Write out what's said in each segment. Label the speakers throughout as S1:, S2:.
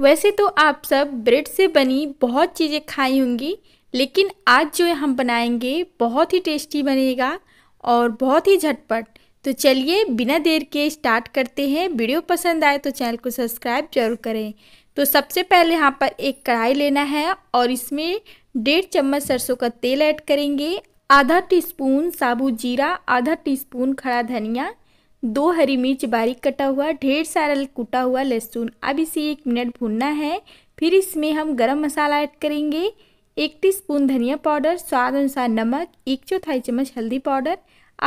S1: वैसे तो आप सब ब्रेड से बनी बहुत चीज़ें खाई होंगी लेकिन आज जो हम बनाएंगे बहुत ही टेस्टी बनेगा और बहुत ही झटपट तो चलिए बिना देर के स्टार्ट करते हैं वीडियो पसंद आए तो चैनल को सब्सक्राइब जरूर करें तो सबसे पहले यहाँ पर एक कढ़ाई लेना है और इसमें डेढ़ चम्मच सरसों का तेल ऐड करेंगे आधा टीस्पून साबुत जीरा आधा टीस्पून खड़ा धनिया दो हरी मिर्च बारीक कटा हुआ ढेर सारा कूटा हुआ लहसुन अब इसे एक मिनट भूनना है फिर इसमें हम गरम मसाला ऐड करेंगे एक टीस्पून धनिया पाउडर स्वाद अनुसार नमक एक चौथाई चम्मच हल्दी पाउडर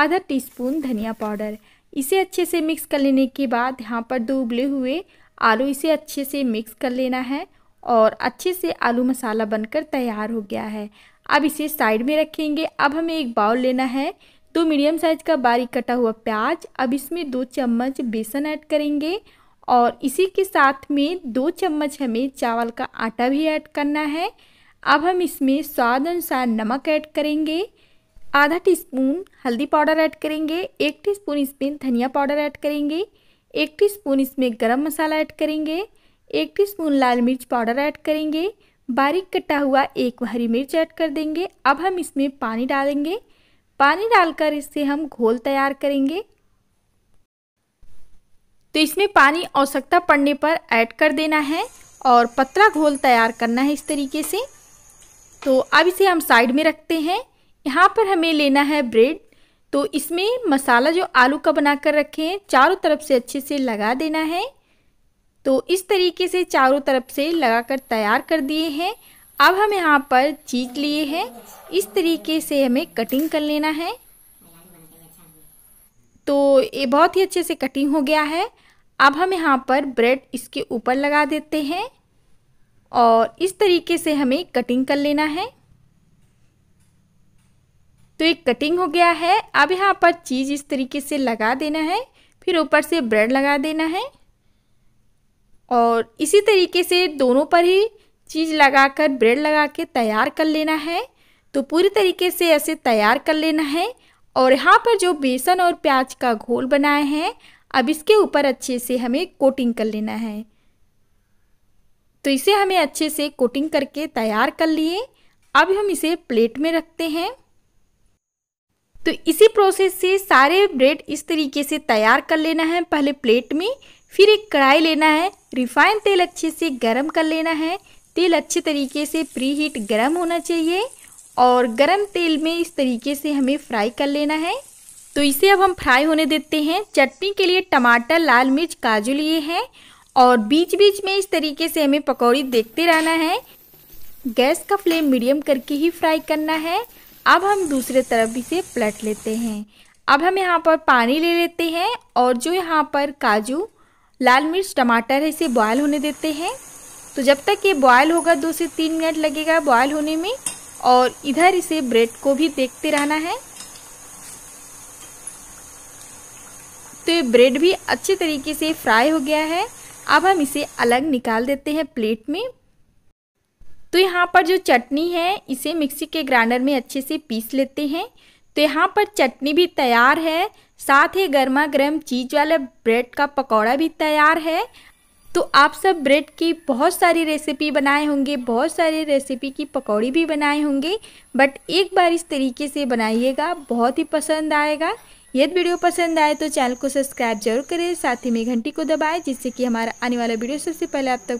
S1: आधा टीस्पून धनिया पाउडर इसे अच्छे से मिक्स कर लेने के बाद यहाँ पर दो उबले हुए आलू इसे अच्छे से मिक्स कर लेना है और अच्छे से आलू मसाला बनकर तैयार हो गया है अब इसे साइड में रखेंगे अब हमें एक बाउल लेना है दो मीडियम साइज का बारीक कटा हुआ प्याज अब इसमें दो चम्मच बेसन ऐड करेंगे और इसी के साथ में दो चम्मच हमें चावल का आटा भी ऐड करना है अब हम इसमें स्वाद अनुसार नमक ऐड करेंगे आधा टीस्पून हल्दी पाउडर ऐड करेंगे एक टीस्पून इसमें धनिया पाउडर ऐड करेंगे एक टीस्पून इसमें गरम मसाला ऐड करेंगे एक टीस्पून लाल मिर्च पाउडर ऐड करेंगे बारीक कटा हुआ एक हरी मिर्च ऐड कर देंगे अब हम इसमें पानी डालेंगे पानी डालकर इससे हम घोल तैयार करेंगे तो इसमें पानी आवश्यकता पड़ने पर ऐड कर देना है और पतला घोल तैयार करना है इस तरीके से तो अब इसे हम साइड में रखते हैं यहाँ पर हमें लेना है ब्रेड तो इसमें मसाला जो आलू का बना कर रखे हैं चारों तरफ से अच्छे से लगा देना है तो इस तरीके से चारों तरफ से लगा कर तैयार कर दिए हैं अब हम यहाँ पर चीज लिए हैं इस तरीके से हमें कटिंग कर लेना है तो ये बहुत ही अच्छे से कटिंग हो गया है अब हम यहाँ पर ब्रेड इसके ऊपर लगा देते हैं और इस तरीके से हमें कटिंग कर लेना है तो ये कटिंग हो गया है अब यहाँ पर चीज़ इस तरीके से लगा देना है फिर ऊपर से ब्रेड लगा देना है और इसी तरीके से दोनों पर ही चीज़ लगाकर ब्रेड लगा के तैयार कर लेना है तो पूरी तरीके से ऐसे तैयार कर लेना है और यहाँ पर जो बेसन और प्याज का घोल बनाए हैं अब इसके ऊपर अच्छे से हमें कोटिंग कर लेना है तो इसे हमें अच्छे से कोटिंग करके तैयार कर लिए अब हम इसे प्लेट में रखते हैं तो इसी प्रोसेस से सारे ब्रेड इस तरीके से तैयार कर लेना है पहले प्लेट में फिर एक कढ़ाई लेना है रिफाइंड तेल अच्छे से गर्म कर लेना है तेल अच्छे तरीके से प्री हीट गर्म होना चाहिए और गरम तेल में इस तरीके से हमें फ्राई कर लेना है तो इसे अब हम फ्राई होने देते हैं चटनी के लिए टमाटर लाल मिर्च काजू लिए हैं और बीच बीच में इस तरीके से हमें पकौड़ी देखते रहना है गैस का फ्लेम मीडियम करके ही फ्राई करना है अब हम दूसरे तरफ इसे पलट लेते हैं अब हम यहाँ पर पानी ले लेते हैं और जो यहाँ पर काजू लाल मिर्च टमाटर है इसे बॉयल होने देते हैं तो जब तक ये बॉयल होगा दो से तीन मिनट लगेगा बॉयल होने में और इधर इसे ब्रेड को भी देखते रहना है तो ये ब्रेड भी अच्छे तरीके से फ्राई हो गया है अब हम इसे अलग निकाल देते हैं प्लेट में तो यहाँ पर जो चटनी है इसे मिक्सी के ग्राइंडर में अच्छे से पीस लेते हैं तो यहाँ पर चटनी भी तैयार है साथ ही गर्मा गर्म चीज़ वाला ब्रेड का पकौड़ा भी तैयार है तो आप सब ब्रेड की बहुत सारी रेसिपी बनाए होंगे बहुत सारी रेसिपी की पकौड़ी भी बनाए होंगे बट एक बार इस तरीके से बनाइएगा बहुत ही पसंद आएगा यदि वीडियो पसंद आए तो चैनल को सब्सक्राइब जरूर करें साथ ही में घंटी को दबाएं जिससे कि हमारा आने वाला वीडियो सबसे पहले आप तक